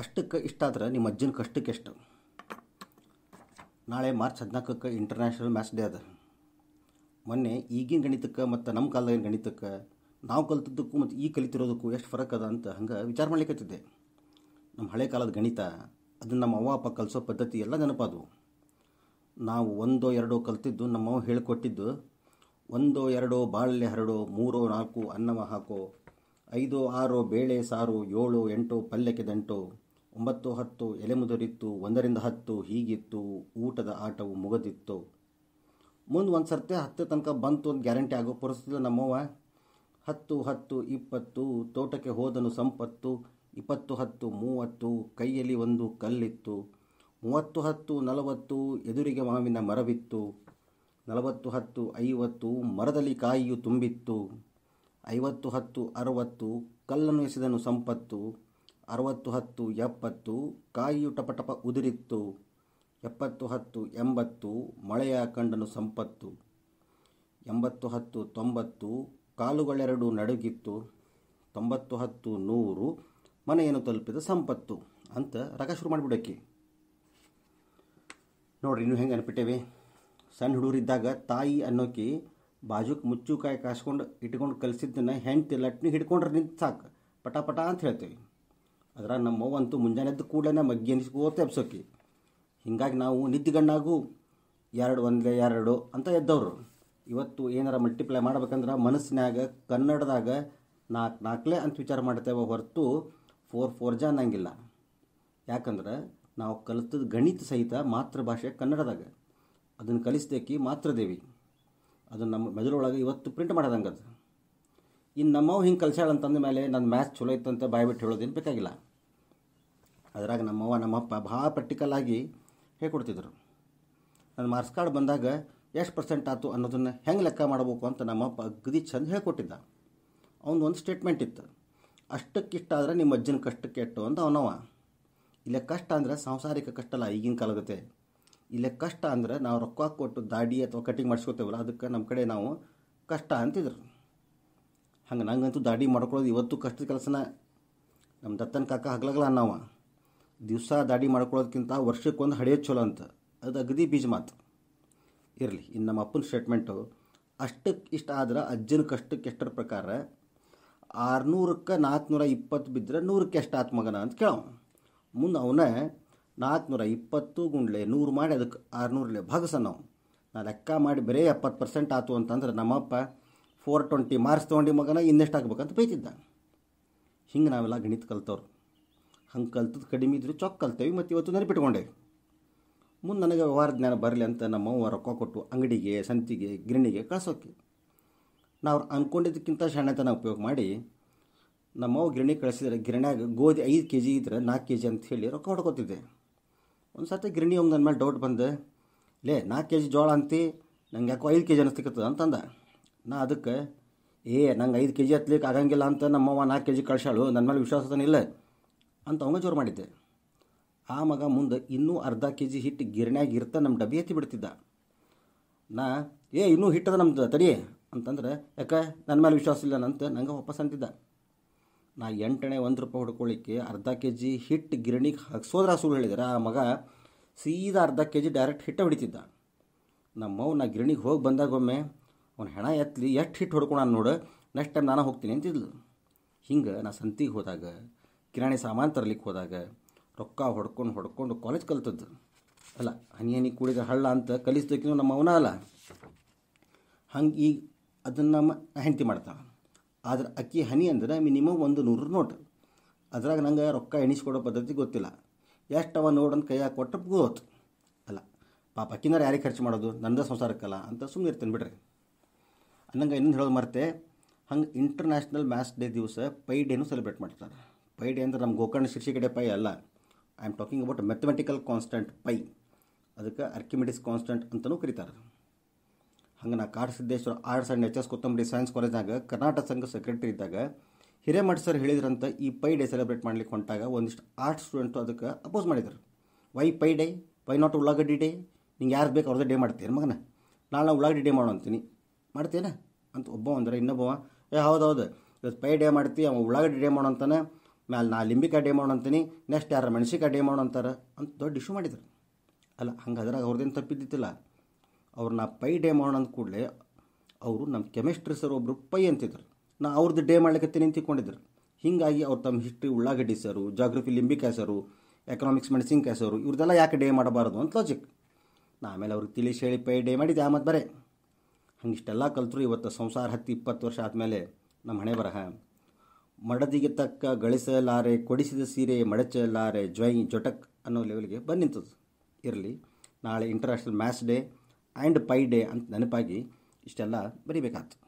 ಅಷ್ಟಕ್ಕೆ ಇಷ್ಟಾದ್ರೆ ನಿಮ್ಮ ಅಜ್ಜನ ಕಷ್ಟಕ್ಕೆ ಎಷ್ಟು ನಾಳೆ ಮಾರ್ಚ್ ಹದಿನಾಲ್ಕಕ್ಕೆ ಇಂಟರ್ನ್ಯಾಷನಲ್ ಮ್ಯಾಚ್ ಡೇ ಅದ ಮೊನ್ನೆ ಈಗಿನ ಗಣಿತಕ್ಕೆ ಮತ್ತು ನಮ್ಮ ಕಾಲದಾಗಿನ ಗಣಿತಕ್ಕೆ ನಾವು ಕಲಿತಿದ್ದಕ್ಕೂ ಮತ್ತು ಈಗ ಕಲಿತಿರೋದಕ್ಕೂ ಎಷ್ಟು ಫರಕ್ ಅದ ಅಂತ ಹಂಗೆ ವಿಚಾರ ಮಾಡ್ಲಿಕ್ಕತ್ತಿದ್ದೆ ನಮ್ಮ ಹಳೆ ಕಾಲದ ಗಣಿತ ಅದನ್ನು ನಮ್ಮ ಅವ್ವ ಅಪ್ಪ ಕಲಿಸೋ ಪದ್ಧತಿ ಎಲ್ಲ ನೆನಪಾದವು ನಾವು ಒಂದೋ ಎರಡೋ ಕಲಿತಿದ್ದು ನಮ್ಮವ್ವ ಹೇಳಿಕೊಟ್ಟಿದ್ದು ಒಂದೋ ಎರಡೋ ಬಾಳೆ ಹರಡೋ ಮೂರೋ ನಾಲ್ಕು ಅನ್ನವ ಹಾಕೋ ಐದೋ ಆರೋ ಬೇಳೆ ಸಾರು ಏಳು ಎಂಟು ಪಲ್ಯಕ್ಕೆ ದಂಟು ಒಂಬತ್ತು ಹತ್ತು ಎಲೆ ಮುದುರಿತ್ತು ಒಂದರಿಂದ ಹತ್ತು ಹೀಗಿತ್ತು ಊಟದ ಆಟವು ಮುಗದಿತ್ತು ಮುಂದೆ ಒಂದು ಸರ್ತಿ ಹತ್ತು ತನಕ ಬಂತು ಅಂತ ಗ್ಯಾರಂಟಿ ಆಗೋ ಪರಿಸ್ಥಿತಿ ನಮ್ಮವ್ವ ಹತ್ತು ಹತ್ತು ಇಪ್ಪತ್ತು ತೋಟಕ್ಕೆ ಹೋದನು ಸಂಪತ್ತು ಇಪ್ಪತ್ತು ಹತ್ತು ಮೂವತ್ತು ಕೈಯಲ್ಲಿ ಒಂದು ಕಲ್ಲಿತ್ತು ಮೂವತ್ತು ಹತ್ತು ನಲವತ್ತು ಎದುರಿಗೆ ಮಾವಿನ ಮರವಿತ್ತು ನಲವತ್ತು ಹತ್ತು ಐವತ್ತು ಮರದಲ್ಲಿ ಕಾಯಿಯು ತುಂಬಿತ್ತು ಐವತ್ತು ಹತ್ತು ಅರವತ್ತು ಕಲ್ಲನ್ನು ಎಸೆದನು ಸಂಪತ್ತು ಅರವತ್ತು ಹತ್ತು ಎಪ್ಪತ್ತು ಕಾಯಿಯು ಟಪಟಪ ಉದುರಿತ್ತು ಎಪ್ಪತ್ತು ಹತ್ತು ಎಂಬತ್ತು ಮಳೆಯ ಕಂಡನು ಸಂಪತ್ತು ಎಂಬತ್ತು ಹತ್ತು ತೊಂಬತ್ತು ಕಾಲುಗಳೆರಡು ನಡುಗಿತ್ತು ತೊಂಬತ್ತು ಹತ್ತು ನೂರು ಮನೆಯನ್ನು ತಲುಪಿದ ಸಂಪತ್ತು ಅಂತ ರಗ ಶುರು ಮಾಡಿಬಿಡಕ್ಕೆ ನೋಡ್ರಿ ನೀವು ಹೆಂಗೆ ಅನ್ಬಿಟ್ಟೇವೆ ಸಣ್ಣ ಹುಡುಗರಿದ್ದಾಗ ತಾಯಿ ಅನ್ನೋಕೆ ಬಾಜುಕ್ ಕಾಯಿ ಕಾಸ್ಕೊಂಡು ಇಟ್ಕೊಂಡು ಕಲಿಸಿದ್ದನ್ನು ಹೆಂಡ್ತಿ ಲಟ್ನಿ ಹಿಡ್ಕೊಂಡ್ರೆ ನಿಂತು ಸಾಕು ಪಟಾಪಟ ಅಂತ ಹೇಳ್ತೇವೆ ಅದರ ನಮ್ಮ ಮುಂಜಾನೆ ಎದ್ದು ಕೂಡಲೇ ಮಗ್ಗಿ ಎನಿಸ್ಕೋತ ಎಬ್ಸೋಕಿ ಹೀಗಾಗಿ ನಾವು ನಿದ್ದೆಗಣ್ಣಾಗೂ ಎರಡು ಒಂದೇ ಎರಡು ಅಂತ ಎದ್ದವರು ಇವತ್ತು ಏನಾರ ಮಲ್ಟಿಪ್ಲೈ ಮಾಡ್ಬೇಕಂದ್ರೆ ಮನಸ್ಸಿನಾಗ ಕನ್ನಡದಾಗ ನಾಲ್ಕು ನಾಲ್ಕಲೇ ಅಂತ ವಿಚಾರ ಮಾಡ್ತೇವೆ ಹೊರತು ಫೋರ್ ಫೋರ್ ಜ ಅನ್ನಂಗಿಲ್ಲ ಯಾಕಂದ್ರೆ ನಾವು ಕಲಿತದ ಗಣಿತ ಸಹಿತ ಮಾತೃಭಾಷೆ ಕನ್ನಡದಾಗ ಅದನ್ನು ಕಲಿಸ್ದೇಕಿ ಮಾತೃದೇವಿ ಅದು ನಮ್ಮ ಮೆದುಳೊಳಗೆ ಇವತ್ತು ಪ್ರಿಂಟ್ ಮಾಡೋದಂಗದು ಅದು ಇನ್ನು ನಮ್ಮವು ಹಿಂಗೆ ಕಲಿಸ್ಯಾಳ ಮೇಲೆ ನನ್ನ ಮ್ಯಾಥ್ಸ್ ಚಲೋ ಇತ್ತಂತ ಬಾಯ್ಬಿಟ್ಟು ಹೇಳೋದೇನು ಬೇಕಾಗಿಲ್ಲ ಅದ್ರಾಗ ನಮ್ಮವ್ವ ನಮ್ಮಪ್ಪ ಭಾಳ ಪ್ರಾಕ್ಟಿಕಲ್ ಆಗಿ ಹೇಳ್ಕೊಡ್ತಿದ್ರು ನನ್ನ ಮಾರ್ಕ್ಸ್ ಕಾರ್ಡ್ ಬಂದಾಗ ಎಷ್ಟು ಪರ್ಸೆಂಟ್ ಆಯಿತು ಅನ್ನೋದನ್ನು ಹೆಂಗೆ ಲೆಕ್ಕ ಮಾಡಬೇಕು ಅಂತ ನಮ್ಮಪ್ಪ ಅಗದಿ ಚಂದ ಹೇಳ್ಕೊಟ್ಟಿದ್ದ ಅವನು ಒಂದು ಸ್ಟೇಟ್ಮೆಂಟ್ ಇತ್ತು ಅಷ್ಟಕ್ಕಿಷ್ಟ ಆದರೆ ನಿಮ್ಮ ಅಜ್ಜನ ಕಷ್ಟಕ್ಕೆ ಎಟ್ಟು ಅಂತ ಅವನವ ಇಲ್ಲೇ ಕಷ್ಟ ಅಂದರೆ ಸಾಂಸಾರಿಕ ಕಷ್ಟ ಅಲ್ಲ ಈಗಿನ ಕಾಲಗತೆ ಇಲ್ಲೇ ಕಷ್ಟ ಅಂದರೆ ನಾವು ರೊಕ್ಕ ಕೊಟ್ಟು ದಾಡಿ ಅಥವಾ ಕಟಿಂಗ್ ಮಾಡಿಸ್ಕೋತೇವಲ್ಲ ಅದಕ್ಕೆ ನಮ್ಮ ಕಡೆ ನಾವು ಕಷ್ಟ ಅಂತಿದ್ರು ಹಂಗೆ ನಂಗಂತೂ ದಾಡಿ ಮಾಡ್ಕೊಳ್ಳೋದು ಇವತ್ತು ಕಷ್ಟದ ಕೆಲಸನ ನಮ್ಮ ದತ್ತನ ಕಾಕ ಹಗ್ಲಾಗಲ್ಲ ಅನ್ನವ ದಿವಸ ದಾಡಿ ಮಾಡ್ಕೊಳ್ಳೋದಕ್ಕಿಂತ ವರ್ಷಕ್ಕೊಂದು ಹಡೆಯೋದು ಚಲೋ ಅಂತ ಅದು ಅಗದಿ ಬೀಜ ಮಾತು ಇರಲಿ ಇನ್ನು ನಮ್ಮ ಅಪ್ಪನ ಸ್ಟೇಟ್ಮೆಂಟು ಅಷ್ಟಕ್ಕೆ ಇಷ್ಟ ಆದ್ರೆ ಅಜ್ಜನ ಕಷ್ಟಕ್ಕೆ ಎಷ್ಟರ ಪ್ರಕಾರ ಆರುನೂರಕ್ಕೆ ನಾಲ್ಕುನೂರ ಇಪ್ಪತ್ತು ಬಿದ್ದರೆ ನೂರಕ್ಕೆ ಎಷ್ಟು ಮಗನ ಅಂತ ಕೇಳೋ ಮುಂದೆ ಅವನ ನಾಲ್ಕುನೂರ ಇಪ್ಪತ್ತು ಗುಂಡ್ಲೆ ನೂರು ಮಾಡಿ ಅದಕ್ಕೆ ಆರುನೂರಲೆ ಭಾಗಸ ನಾವು ನಾ ಲೆಕ್ಕ ಮಾಡಿ ಬರೀ ಎಪ್ಪತ್ತು ಪರ್ಸೆಂಟ್ ಆತು ಅಂತಂದ್ರೆ ನಮ್ಮಪ್ಪ ಫೋರ್ ಟ್ವೆಂಟಿ ಮಾರ್ಕ್ಸ್ ತೊಗೊಂಡು ಮಗನ ಇನ್ನೆಷ್ಟು ಆಗ್ಬೇಕಂತ ಬೈತಿದ್ದ ಹಿಂಗೆ ನಾವೆಲ್ಲ ಗಣಿತ ಕಲ್ತವ್ರು ಹಂಗೆ ಕಲ್ತದ್ದು ಕಡಿಮೆ ಇದ್ರೆ ಚೊಕ್ಕ ಕಲ್ತೇವೆ ಮತ್ತು ಇವತ್ತು ನೆನಪಿಟ್ಕೊಂಡೆ ಮುಂದೆ ನನಗೆ ವ್ಯವಹಾರ ಜ್ಞಾನ ಬರಲಿ ಅಂತ ನಮ್ಮವ್ವ ರೊಕ್ಕ ಕೊಟ್ಟು ಅಂಗಡಿಗೆ ಸಂತಿಗೆ ಗಿರಣಿಗೆ ಕಳ್ಸೋಕೆ ನಾವು ಅಂದ್ಕೊಂಡಿದ್ದಕ್ಕಿಂತ ಸಣ್ಣತನ ಉಪಯೋಗ ಮಾಡಿ ನಮ್ಮವ್ವ ಗಿರಣಿ ಕಳಿಸಿದ್ರೆ ಗಿರಣ್ಯಾಗ ಗೋಧಿ ಐದು ಕೆ ಜಿ ಇದ್ರೆ ನಾಲ್ಕು ಕೆ ಜಿ ಅಂತ ಹೇಳಿ ರೊಕ್ಕ ಹೊಡ್ಕೊತಿದ್ದೆ ಒಂದು ಸರ್ತಿ ಗಿರಣಿ ಒಂದು ನನ್ನ ಮೇಲೆ ಡೌಟ್ ಬಂದೆ ಲೇ ನಾಲ್ಕು ಕೆ ಜಿ ಜೋಳ ಅಂತಿ ನಂಗೆ ಯಾಕೋ ಐದು ಕೆ ಜಿ ಅನಿಸ್ತಿಕ್ಕತ್ತದ ಅಂತಂದ ನಾ ಅದಕ್ಕೆ ಏ ನಂಗೆ ಐದು ಕೆ ಜಿ ಹತ್ಲಿಕ್ಕೆ ಆಗಂಗಿಲ್ಲ ಅಂತ ನಮ್ಮವ್ವ ನಾಲ್ಕು ಕೆ ಜಿ ಕಳ್ಸಾಳು ನನ್ನ ಮೇಲೆ ಇಲ್ಲ ಅಂತ ಅವನು ಜೋರು ಮಾಡಿದ್ದೆ ಆ ಮಗ ಮುಂದೆ ಇನ್ನೂ ಅರ್ಧ ಕೆ ಜಿ ಹಿಟ್ಟು ಗಿರಣ್ಯಾಗ ಇರ್ತ ನಮ್ಮ ಡಬ್ಬಿ ಎತ್ತಿ ಬಿಡ್ತಿದ್ದ ನಾ ಏ ಇನ್ನೂ ಹಿಟ್ಟದ ನಮ್ದು ತಡಿ ಅಂತಂದ್ರೆ ಯಾಕೆ ನನ್ನ ಮೇಲೆ ವಿಶ್ವಾಸ ಇಲ್ಲ ನಂತ ನಂಗೆ ವಾಪಸ್ ಅಂತಿದ್ದ ನಾ ಎಂಟನೇ ಒಂದು ರೂಪಾಯಿ ಹೊಡ್ಕೊಳ್ಳಿಕ್ಕೆ ಅರ್ಧ ಕೆ ಜಿ ಹಿಟ್ಟು ಗಿರಣಿಗೆ ಹಾಕ್ಸೋದ್ರ ಸುಳ್ಳು ಹೇಳಿದ್ರೆ ಆ ಮಗ ಸೀದಾ ಅರ್ಧ ಕೆ ಜಿ ಡೈರೆಕ್ಟ್ ಹಿಟ್ಟ ಹೊಡಿತಿದ್ದ ನಮ್ಮವ್ ನಾ ಗಿರಣಿಗೆ ಹೋಗಿ ಬಂದಾಗ ಒಮ್ಮೆ ಅವ್ನು ಹೆಣ ಎತ್ತಲಿ ಎಷ್ಟು ಹಿಟ್ಟು ಹೊಡ್ಕೊಳ ನೋಡು ನೆಕ್ಸ್ಟ್ ಟೈಮ್ ನಾನು ಹೋಗ್ತೀನಿ ಅಂತಿದ್ಲು ಹಿಂಗೆ ನಾ ಸಂತಿಗೆ ಹೋದಾಗ ಕಿರಾಣಿ ಸಾಮಾನು ತರಲಿಕ್ಕೆ ಹೋದಾಗ ರೊಕ್ಕ ಹೊಡ್ಕೊಂಡು ಹೊಡ್ಕೊಂಡು ಕಾಲೇಜ್ ಕಲ್ತದ್ದು ಅಲ್ಲ ಹನಿ ಹನಿ ಕೂಡಿದ ಹಳ್ಳ ಅಂತ ಕಲಿಸ್ದಕ್ಕಿಂತ ನಮ್ಮ ಅವನ ಅಲ್ಲ ಹಂಗೆ ಈಗ ಅದನ್ನು ನಮ್ಮ ಹೆಂಡತಿ ಮಾಡ್ತಾನೆ ಆದ್ರೆ ಅಕ್ಕಿ ಹನಿ ಅಂದ್ರೆ ಮಿನಿಮಮ್ ಒಂದು ನೂರು ನೋಟ್ ಅದ್ರಾಗ ನಂಗೆ ರೊಕ್ಕ ಎಣಿಸ್ಕೊಡೋ ಪದ್ಧತಿ ಗೊತ್ತಿಲ್ಲ ಎಷ್ಟು ಅವ ಅಂತ ಕೈಯಾಗ ಕೊಟ್ಟು ಹೋತು ಅಲ್ಲ ಪಾಪ ಅಕ್ಕಿನಾರು ಯಾರಿಗೆ ಖರ್ಚು ಮಾಡೋದು ನಂದ ಸಂಸಾರಕ್ಕಲ್ಲ ಅಂತ ಸುಮ್ಮನೆ ಇರ್ತೇನೆ ಬಿಡ್ರಿ ಅನ್ನಂಗೆ ಇನ್ನೊಂದು ಹೇಳೋದು ಮರ್ತೆ ಹಂಗೆ ಇಂಟರ್ನ್ಯಾಷನಲ್ ಮ್ಯಾಚ್ ಡೇ ದಿವಸ ಪೈ ಡೇನು ಸೆಲೆಬ್ರೇಟ್ ಮಾಡ್ತಾರೆ ಪೈ ಡೇ ಅಂದರೆ ನಮ್ಮ ಗೋಕರ್ಣ ಶಿರ್ಷಿ ಕಡೆ ಪೈ ಅಲ್ಲ I am talking about mathematical constant pi ಅದಕ್ಕೆ ಅರ್ಕಿಮೆಟಿಸ್ ಕಾನ್ಸ್ಟೆಂಟ್ ಅಂತಲೂ ಕರೀತಾರೆ ಹಂಗೆ ನಾ ಕಾಡ್ Siddeshwara arts and H S Kotambari science ಕಾಲೇಜ್ನಾಗ ಕರ್ನಾಟಕ ಸಂಘ ಸೆಕ್ರೆಟರಿ ಇದ್ದಾಗ ಹಿರೇಮಠ ಸರ್ ಹೇಳಿದ್ರಂತ ಈ ಪೈ ಡೇ ಸೆಲೆಬ್ರೇಟ್ ಮಾಡ್ಲಿಕ್ಕೆ ಹೊಂಟಾಗ ಒಂದಿಷ್ಟು ಆರ್ಟ್ಸ್ ಸ್ಟೂಡೆಂಟು ಅದಕ್ಕೆ ಅಪೋಸ್ ಮಾಡಿದರು why pi day why not ಉಳ್ಳಾಗಡ್ಡಿ ಡೇ ನಿಂಗೆ ಯಾರು ಬೇಕು ಅವ್ರದ್ದೇ ಡೇ ಮಾಡ್ತೀನಿ ಮಗನ ನಾಳೆ ನಾ ಉಳ್ಳಾಗಡ್ಡಿ ಡೇ ಮಾಡೋ ಅಂತೀನಿ ಮಾಡ್ತೀನ ಅಂತ ಒಬ್ಬ ಅಂದ್ರೆ ಇನ್ನೊಬ್ಬವ ಏ ಹೌದು ಹೌದು ಇವತ್ತು ಪೈ ಡೇ ಮಾಡ್ತೀವಿ ಅವ ಉಳ್ಳಾಗಡ್ಡಿ ಡೇ ಮಾಡೋ ಅಂತಾನೆ ಮ್ಯಾಲೆ ನಾ ಲಿಂಬಿಕಾಯಿ ಡೇ ಅಂತೀನಿ ನೆಕ್ಸ್ಟ್ ಯಾರು ಮೆಣಸಿಕಾಯಿ ಡೇ ಅಂತಾರೆ ಅಂತ ದೊಡ್ಡ ಇಶ್ಯೂ ಮಾಡಿದ್ರು ಅಲ್ಲ ಅದ್ರಾಗ ಅವ್ರದ್ದೇನು ತಪ್ಪಿದ್ದಿತ್ತಿಲ್ಲ ನಾ ಪೈ ಡೇ ಮಾಡೋಣ ಅಂತ ಕೂಡಲೇ ಅವರು ನಮ್ಮ ಕೆಮಿಸ್ಟ್ರಿ ಸರ್ ಒಬ್ಬರು ಪೈ ಅಂತಿದ್ರು ನಾ ಅವ್ರದ್ದು ಡೇ ಮಾಡ್ಲಿಕ್ಕೆ ಅಂತ ತಿಳ್ಕೊಂಡಿದ್ರು ಹೀಗಾಗಿ ಅವ್ರು ತಮ್ಮ ಹಿಸ್ಟ್ರಿ ಉಳ್ಳಾಗಡ್ಡಿ ಸರು ಜಾಗ್ರಫಿ ಲಿಂಬಿ ಕ್ಯಾಸರು ಎಕನಾಮಿಕ್ಸ್ ಮೆಣಸಿನ್ಕಾಯಿ ಕ್ಯಾಸರು ಇವ್ರದೆಲ್ಲ ಯಾಕೆ ಡೇ ಮಾಡಬಾರ್ದು ಅಂತ ಲಾಜಿಕ್ ನಾ ಆಮೇಲೆ ಅವ್ರಿಗೆ ತಿಳಿಸಿ ಹೇಳಿ ಪೈ ಡೇ ಮಾಡಿದ್ದೆ ಆಮೇಲೆ ಮತ್ತು ಬರೇ ಇಷ್ಟೆಲ್ಲ ಕಲ್ತರು ಇವತ್ತು ಸಂಸಾರ ಹತ್ತು ಇಪ್ಪತ್ತು ವರ್ಷ ಆದಮೇಲೆ ನಮ್ಮ ಹಣೆ ಬರಹ ಮಡದಿಗೆ ತಕ್ಕ ಗಳಿಸಲಾರೆ ಕೊಡಿಸಿದ ಸೀರೆ ಮಡಚಲಾರೆ ಜ್ವೈ ಜೊಟಕ್ ಅನ್ನೋ ಲೆವೆಲ್ಗೆ ಬಂದಿಂತದ್ದು ಇರಲಿ ನಾಳೆ international math day and pi day ಅಂತ ನೆನಪಾಗಿ ಇಷ್ಟೆಲ್ಲ ಬರೀಬೇಕಾಯ್ತು